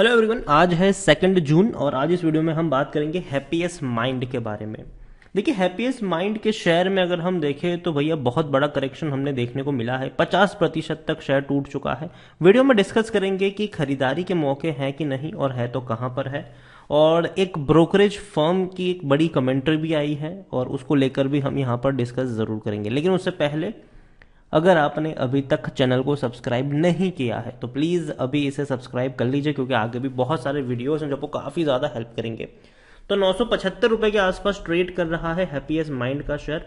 hello everyone आज है second June और आज इस वीडियो में हम बात करेंगे हैप्पीएस्ट माइंड के बारे में देखिए हैप्पीएस्ट माइंड के शेयर में अगर हम देखें तो भैया बहुत बड़ा करेक्शन हमने देखने को मिला है 50 प्रतिशत तक शेयर टूट चुका है वीडियो में डिस्कस करेंगे कि खरीदारी के मौके हैं कि नहीं और है तो कहाँ पर है और एक ब्रोकरेज फर्म की एक बड़ी कमेंट्री भी आई है और उसको लेकर भी हम यहाँ पर डिस्कस ज़रूर करेंगे लेकिन उससे पहले अगर आपने अभी तक चैनल को सब्सक्राइब नहीं किया है तो प्लीज़ अभी इसे सब्सक्राइब कर लीजिए क्योंकि आगे भी बहुत सारे वीडियोस हैं जो आपको काफ़ी ज़्यादा हेल्प करेंगे तो नौ सौ के आसपास ट्रेड कर रहा है हैप्पीएस्ट माइंड का शेयर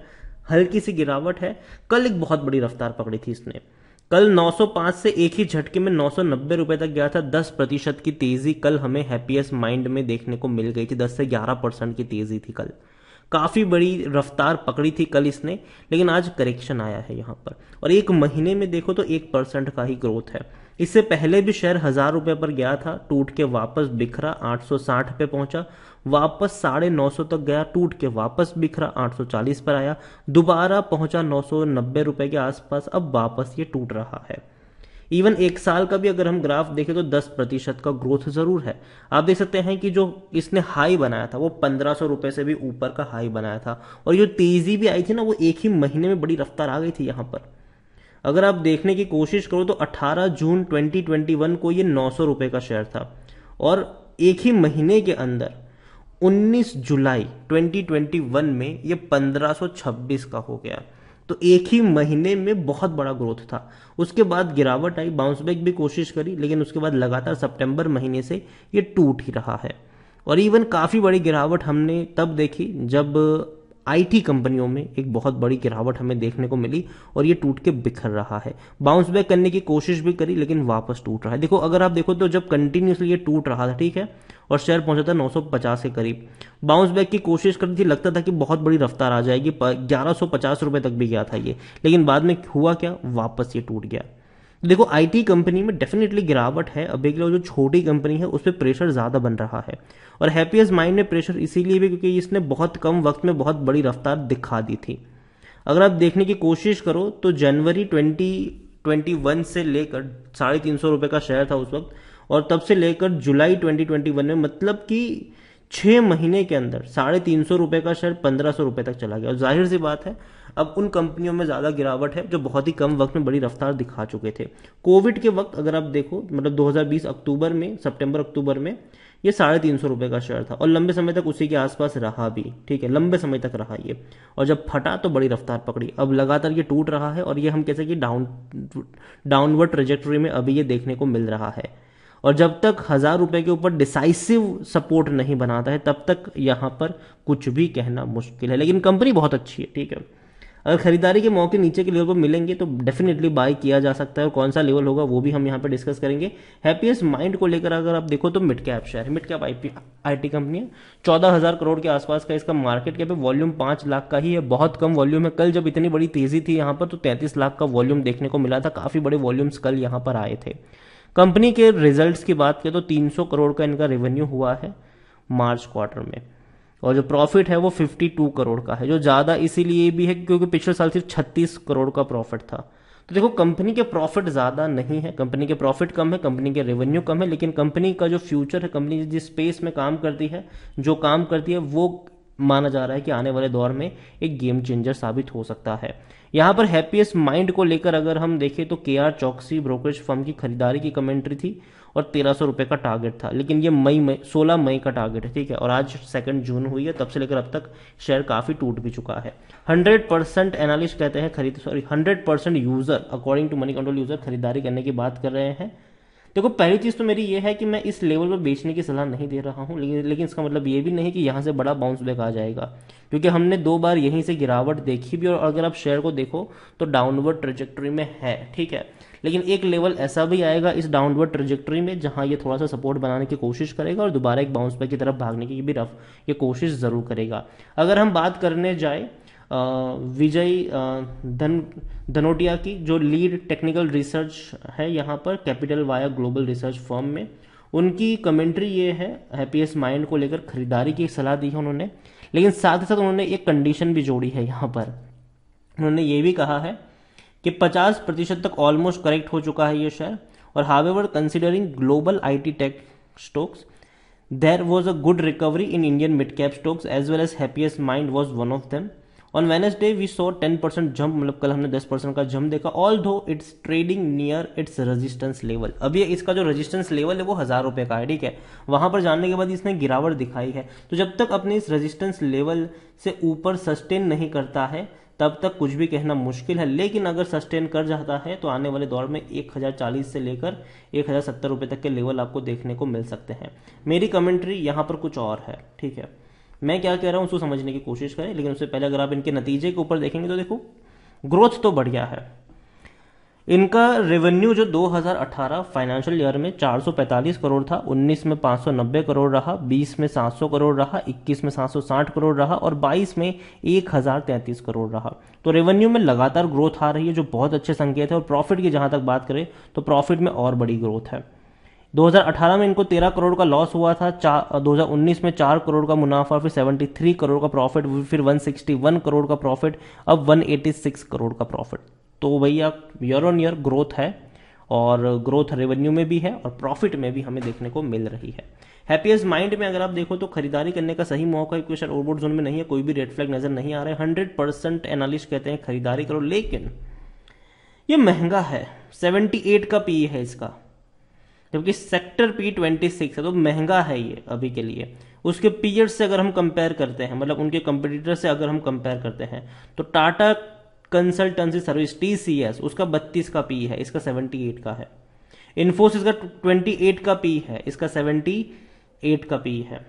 हल्की सी गिरावट है कल एक बहुत बड़ी रफ्तार पकड़ी थी इसने कल 905 से एक ही झटके में नौ रुपए तक गया था 10 प्रतिशत की तेजी कल हमें हैप्पीएस्ट माइंड में देखने को मिल गई थी 10 से 11 परसेंट की तेजी थी कल काफ़ी बड़ी रफ्तार पकड़ी थी कल इसने लेकिन आज करेक्शन आया है यहाँ पर और एक महीने में देखो तो एक परसेंट का ही ग्रोथ है इससे पहले भी शेयर हज़ार रुपये पर गया था टूट के वापस बिखरा 860 पे पहुंचा वापस साढ़े नौ सौ तक गया टूट के वापस बिखरा 840 पर आया दोबारा पहुंचा नौ सौ नब्बे रुपये के आसपास अब वापस ये टूट रहा है इवन एक साल का भी अगर हम ग्राफ देखें तो दस प्रतिशत का ग्रोथ जरूर है आप देख सकते हैं कि जो इसने हाई बनाया था वो पंद्रह सौ रुपए से भी ऊपर का हाई बनाया था और जो तेजी भी आई थी ना वो एक ही महीने में बड़ी रफ्तार आ गई थी यहाँ पर अगर आप देखने की कोशिश करो तो 18 जून 2021 को ये नौ सौ रुपए का शेयर था और एक ही महीने के अंदर 19 जुलाई 2021 में ये 1526 का हो गया तो एक ही महीने में बहुत बड़ा ग्रोथ था उसके बाद गिरावट आई बाउंस बैक भी कोशिश करी लेकिन उसके बाद लगातार सितंबर महीने से ये टूट ही रहा है और इवन काफ़ी बड़ी गिरावट हमने तब देखी जब आईटी कंपनियों में एक बहुत बड़ी गिरावट हमें देखने को मिली और ये टूट के बिखर रहा है बाउंस बैक करने की कोशिश भी करी लेकिन वापस टूट रहा है देखो अगर आप देखो तो जब कंटिन्यूसली ये टूट रहा था ठीक है और शेयर पहुंचा था 950 के करीब बाउंस बैक की कोशिश करती थी लगता था कि बहुत बड़ी रफ्तार आ जाएगी ग्यारह सौ तक भी गया था ये लेकिन बाद में हुआ क्या वापस ये टूट गया देखो आईटी कंपनी में डेफिनेटली गिरावट है अब एक जो छोटी कंपनी है उस पर प्रेशर ज़्यादा बन रहा है और हैप्पीएस्ट माइंड में प्रेशर इसीलिए भी क्योंकि इसने बहुत कम वक्त में बहुत बड़ी रफ्तार दिखा दी थी अगर आप देखने की कोशिश करो तो जनवरी ट्वेंटी ट्वेंटी वन से लेकर साढ़े तीन सौ रुपये का शेयर था उस वक्त और तब से लेकर जुलाई ट्वेंटी ट्वेंटी वन में मतलब कि छः महीने के अंदर साढ़े तीन सौ रुपये का शेयर पंद्रह सौ रुपये तक चला गया और जाहिर सी बात है अब उन कंपनियों में ज़्यादा गिरावट है जो बहुत ही कम वक्त में बड़ी रफ्तार दिखा चुके थे कोविड के वक्त अगर आप देखो मतलब 2020 अक्टूबर में सितंबर अक्टूबर में ये साढ़े तीन सौ रुपये का शेयर था और लंबे समय तक उसी के आसपास रहा भी ठीक है लंबे समय तक रहा ये और जब फटा तो बड़ी रफ्तार पकड़ी अब लगातार ये टूट रहा है और ये हम कह कि डाउन डाउनवर्ड ट्रेजेक्टरी में अभी ये देखने को मिल रहा है और जब तक हज़ार रुपये के ऊपर डिसाइसिव सपोर्ट नहीं बनाता है तब तक यहाँ पर कुछ भी कहना मुश्किल है लेकिन कंपनी बहुत अच्छी है ठीक है अगर खरीदारी के मौके नीचे के लेवल पर मिलेंगे तो डेफिनेटली बाय किया जा सकता है और कौन सा लेवल होगा वो भी हम यहाँ पर डिस्कस करेंगे हैप्पीएस्ट माइंड को लेकर अगर आप देखो तो mid cap share mid cap I T company है चौदह हज़ार करोड़ के आसपास का इसका मार्केट कैप है वॉल्यूम पाँच लाख का ही है बहुत कम वॉल्यूम है कल जब इतनी बड़ी तेज़ी थी यहाँ पर तो तैंतीस लाख का वॉल्यूम देखने को मिला था काफ़ी बड़े वॉल्यूम्स कल यहाँ पर आए थे कंपनी के रिजल्ट्स की बात करें तो 300 करोड़ का इनका रेवेन्यू हुआ है मार्च क्वार्टर में और जो प्रॉफिट है वो 52 करोड़ का है जो ज़्यादा इसीलिए भी है क्योंकि पिछले साल सिर्फ 36 करोड़ का प्रॉफिट था तो देखो कंपनी के प्रॉफिट ज़्यादा नहीं है कंपनी के प्रॉफिट कम है कंपनी के रेवेन्यू कम है लेकिन कंपनी का जो फ्यूचर है कंपनी जिस स्पेस में काम करती है जो काम करती है वो माना जा रहा है कि आने वाले दौर में एक गेम चेंजर साबित हो सकता है यहां पर हैप्पीएस्ट माइंड को लेकर अगर हम देखें तो के आर चौकसी ब्रोकरेज फर्म की खरीदारी की कमेंट्री थी और तेरह सौ रुपये का टारगेट था लेकिन ये मई में सोलह मई का टारगेट है ठीक है और आज सेकंड जून हुई है तब से लेकर अब तक शेयर काफ़ी टूट भी चुका है हंड्रेड परसेंट एनालिस्ट कहते हैं खरीद sorry hundred percent user according to Moneycontrol user खरीदारी करने की बात कर रहे हैं देखो पहली चीज़ तो मेरी ये है कि मैं इस लेवल पर बेचने की सलाह नहीं दे रहा हूँ लेकिन लेकिन इसका मतलब ये भी नहीं कि यहाँ से बड़ा बाउंस बैक आ जाएगा क्योंकि हमने दो बार यहीं से गिरावट देखी भी और अगर आप शेयर को देखो तो डाउनवर्ड ट्रेजेक्ट्री में है ठीक है लेकिन एक लेवल ऐसा भी आएगा इस डाउनवर्ड ट्रेजेक्ट्री में जहाँ ये थोड़ा सा सपोर्ट बनाने की कोशिश करेगा और दोबारा एक बाउंस बैक की तरफ भागने की भी रफ ये कोशिश ज़रूर करेगा अगर हम बात करने जाए विजय धन धनोटिया की जो लीड टेक्निकल रिसर्च है यहाँ पर capital via global research firm में उनकी कमेंट्री ये है हैप्पीएस माइंड को लेकर खरीदारी की सलाह दी है उन्होंने लेकिन साथ ही साथ उन्होंने एक कंडीशन भी जोड़ी है यहाँ पर उन्होंने ये भी कहा है कि 50 प्रतिशत तक ऑलमोस्ट करेक्ट हो चुका है ये शेयर और however considering global T tech stocks there was a good recovery in Indian mid cap stocks as well as Happiest Minds was one of them on Wednesday we saw ten percent jump मतलब कल हमने दस percent का jump देखा although it's trading near its resistance level अभी इसका जो resistance level है वो हज़ार रुपये का है ठीक है वहां पर जाने के बाद इसने गिरावट दिखाई है तो जब तक अपने इस रेजिस्टेंस लेवल से ऊपर सस्टेन नहीं करता है तब तक कुछ भी कहना मुश्किल है लेकिन अगर सस्टेन कर जाता है तो आने वाले दौर में चालीस से लेकर एक हज़ार तक के लेवल आपको देखने को मिल सकते हैं मेरी कमेंट्री यहाँ पर कुछ और है ठीक है मैं क्या कह रहा हूँ उसको समझने की कोशिश करें लेकिन उससे पहले अगर आप इनके नतीजे के ऊपर देखेंगे तो देखो ग्रोथ तो बढ़ गया है इनका रेवेन्यू जो 2018 फाइनेंशियल ईयर में 445 करोड़ था 19 में 590 करोड़ रहा 20 में 700 करोड़ रहा 21 में 760 करोड़ रहा और 22 में 1033 करोड़ रहा तो रेवेन्यू में लगातार ग्रोथ आ रही है जो बहुत अच्छे संकेत है और प्रॉफिट की जहां तक बात करें तो प्रॉफिट में और बड़ी ग्रोथ है 2018 में इनको 13 करोड़ का लॉस हुआ था चार 2019 में 4 करोड़ का मुनाफा फिर 73 करोड़ का प्रॉफिट फिर 161 करोड़ का प्रॉफिट अब 186 करोड़ का प्रॉफिट तो भैया ईयर ऑन ईयर ग्रोथ है और ग्रोथ रेवेन्यू में भी है और प्रॉफिट में भी हमें देखने को मिल रही है हैप्पीएस्ट माइंड में अगर आप देखो तो खरीदारी करने का सही मौका है ओवरबोर्ड जोन में नहीं है कोई भी रेड फ्लैग नजर नहीं आ रहा है हंड्रेड परसेंट एनालिस्ट कहते हैं खरीदारी करो लेकिन ये महंगा है एट का पी e है इसका जबकि सेक्टर पी ट्वेंटी सिक्स है तो महंगा है ये अभी के लिए उसके पीयर्स से अगर हम कंपेयर करते हैं मतलब उनके कंपटीटर से अगर हम कंपेयर करते हैं तो Tata consultancy service T C S उसका बत्तीस का पी है इसका सेवेंटी एट का है इन्फोसिस का ट्वेंटी एट का पी है इसका सेवेंटी एट का पी है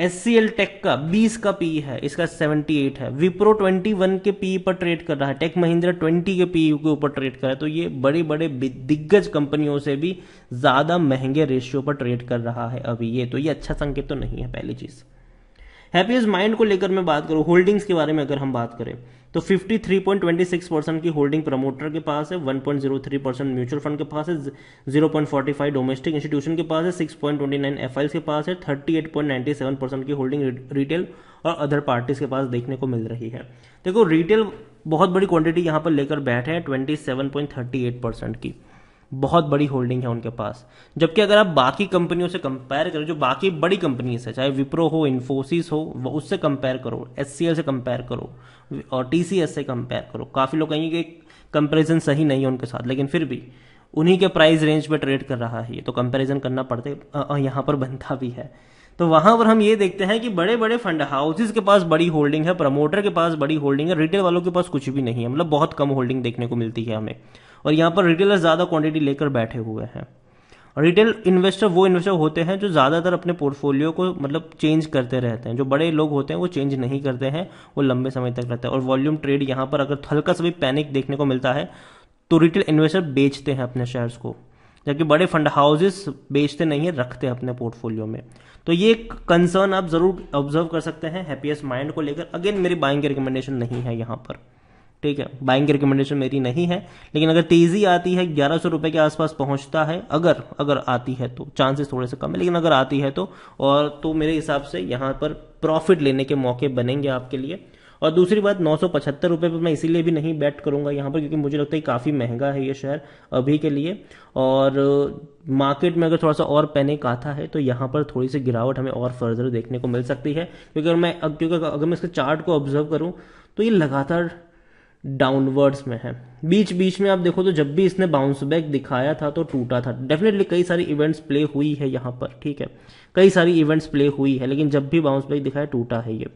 एस टेक का 20 का पी है इसका 78 है विप्रो 21 के पी पर ट्रेड कर रहा है टेक महिंद्रा 20 के पी के ऊपर ट्रेड कर रहा है तो ये बड़े बड़े दिग्गज कंपनियों से भी ज़्यादा महंगे रेशियो पर ट्रेड कर रहा है अभी ये तो ये अच्छा संकेत तो नहीं है पहली चीज़ हैप्पीज माइंड को लेकर मैं बात करूँ होल्डिंग्स के बारे में अगर हम बात करें तो 53.26 परसेंट की होल्डिंग प्रमोटर के पास है 1.03 परसेंट म्यूचुअल फंड के पास है 0.45 डोमेस्टिक इंस्टीट्यूशन के पास है 6.29 एफआईएल्स के पास है 38.97 परसेंट की होल्डिंग रिटेल और अदर पार्टीज के पास देखने को मिल रही है देखो रिटेल बहुत बड़ी क्वांटिटी यहाँ पर लेकर बैठे हैं ट्वेंटी परसेंट की बहुत बड़ी होल्डिंग है उनके पास जबकि अगर आप बाकी कंपनियों से कंपेयर करो जो बाकी बड़ी कंपनीज है चाहे विप्रो हो इन्फोसिस हो उससे कंपेयर करो एस से कंपेयर करो और टी से कंपेयर करो काफ़ी लोग कहेंगे कि कंपेरिजन सही नहीं है उनके साथ लेकिन फिर भी उन्हीं के प्राइस रेंज पर ट्रेड कर रहा है ये तो कंपैरिजन करना पड़ते यहाँ पर बनता भी है तो वहां पर हम ये देखते हैं कि बड़े बड़े फंड हाउसेज के पास बड़ी होल्डिंग है प्रमोटर के पास बड़ी होल्डिंग है रिटेल वालों के पास कुछ भी नहीं है मतलब बहुत कम होल्डिंग देखने को मिलती है हमें और यहाँ पर रिटेलर ज़्यादा क्वांटिटी लेकर बैठे हुए हैं रिटेल इन्वेस्टर वो इन्वेस्टर होते हैं जो ज़्यादातर अपने पोर्टफोलियो को मतलब चेंज करते रहते हैं जो बड़े लोग होते हैं वो चेंज नहीं करते हैं वो लंबे समय तक रहते हैं और वॉल्यूम ट्रेड यहाँ पर अगर हल्का सा भी पैनिक देखने को मिलता है तो रिटेल इन्वेस्टर बेचते हैं अपने शेयर्स को जबकि बड़े फंड हाउसेस बेचते नहीं है रखते हैं अपने पोर्टफोलियो में तो ये एक कंसर्न आप ज़रूर ऑब्जर्व कर सकते हैं हैप्पीएस्ट माइंड को लेकर अगेन मेरी बाइंग की रिकमेंडेशन नहीं है यहाँ पर ठीक है बाइंग की रिकमेंडेशन मेरी नहीं है लेकिन अगर तेजी आती है ग्यारह सौ रुपये के आसपास पहुंचता है अगर अगर आती है तो चांसेस थोड़े से कम है लेकिन अगर आती है तो और तो मेरे हिसाब से यहाँ पर प्रॉफिट लेने के मौके बनेंगे आपके लिए और दूसरी बात नौ सौ पचहत्तर रुपये पर मैं इसीलिए भी नहीं बैट करूंगा यहाँ पर क्योंकि मुझे लगता है काफ़ी महंगा है ये शेयर अभी के लिए और मार्केट में अगर थोड़ा सा और पैनिक आता है तो यहाँ पर थोड़ी सी गिरावट हमें और फर्दर देखने को मिल सकती है क्योंकि अगर मैं क्योंकि अगर मैं इसके चार्ट को ऑब्जर्व करूँ तो ये लगातार डाउनवर्ड्स में है बीच बीच में आप देखो तो जब भी इसने बाउंस बैक दिखाया था तो टूटा था डेफिनेटली कई सारी इवेंट्स प्ले हुई है यहाँ पर ठीक है कई सारी इवेंट्स प्ले हुई है लेकिन जब भी बाउंस बैक दिखाया टूटा है ये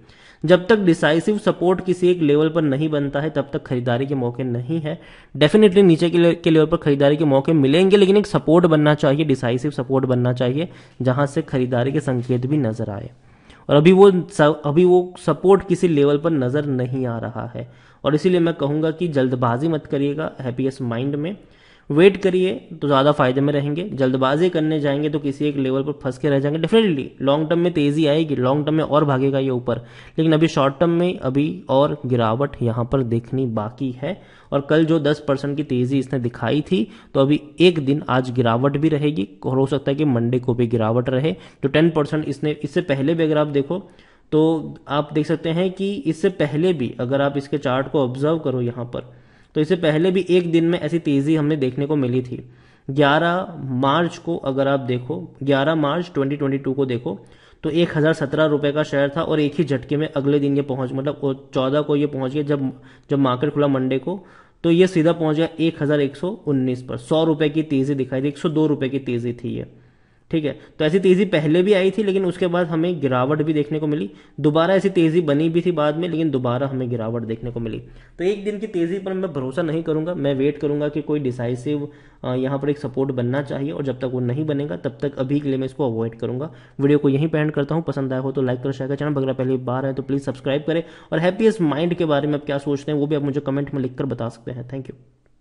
जब तक डिसाइसिव सपोर्ट किसी एक लेवल पर नहीं बनता है तब तक खरीदारी के मौके नहीं है डेफिनेटली नीचे के लेवल पर खरीदारी के मौके मिलेंगे लेकिन एक सपोर्ट बनना चाहिए डिसाइसिव सपोर्ट बनना चाहिए जहां से खरीदारी के संकेत भी नजर आए और अभी वो अभी वो सपोर्ट किसी लेवल पर नज़र नहीं आ रहा है और इसीलिए मैं कहूँगा कि जल्दबाजी मत करिएगा हैप्पीएस्ट माइंड में वेट करिए तो ज़्यादा फायदे में रहेंगे जल्दबाजी करने जाएंगे तो किसी एक लेवल पर फंस के रह जाएंगे डेफिनेटली लॉन्ग टर्म में तेज़ी आएगी लॉन्ग टर्म में और भागेगा ये ऊपर लेकिन अभी शॉर्ट टर्म में अभी और गिरावट यहाँ पर देखनी बाकी है और कल जो दस परसेंट की तेज़ी इसने दिखाई थी तो अभी एक दिन आज गिरावट भी रहेगी और हो सकता है कि मंडे को भी गिरावट रहे तो टेन परसेंट इसने इससे पहले भी अगर आप देखो तो आप देख सकते हैं कि इससे पहले भी अगर आप इसके चार्ट को ऑब्जर्व करो यहाँ पर तो इससे पहले भी एक दिन में ऐसी तेज़ी हमने देखने को मिली थी 11 मार्च को अगर आप देखो 11 मार्च 2022 को देखो तो एक हज़ार सत्रह रुपये का शेयर था और एक ही झटके में अगले दिन ये पहुंच मतलब चौदह को ये पहुंच गया जब जब मार्केट खुला मंडे को तो ये सीधा पहुंच गया एक हज़ार एक सौ उन्नीस पर सौ रुपये की तेज़ी दिखाई दी एक सौ दो रुपये की तेज़ी थी ये ठीक है तो ऐसी तेज़ी पहले भी आई थी लेकिन उसके बाद हमें गिरावट भी देखने को मिली दोबारा ऐसी तेज़ी बनी भी थी बाद में लेकिन दोबारा हमें गिरावट देखने को मिली तो एक दिन की तेज़ी पर मैं भरोसा नहीं करूंगा मैं वेट करूंगा कि कोई डिसाइसिव यहां पर एक सपोर्ट बनना चाहिए और जब तक वो नहीं बनेगा तब तक अभी के लिए मैं इसको अवॉइड करूंगा वीडियो को यहीं पेंड करता हूं पसंद आया हो तो लाइक कर शेयर चैनल अगर पहली बार है तो प्लीज़ सब्सक्राइब करें और हैप्पीएस्ट माइंड के बारे में आप क्या सोचते हैं वो भी आप मुझे कमेंट में लिखकर बता सकते हैं थैंक यू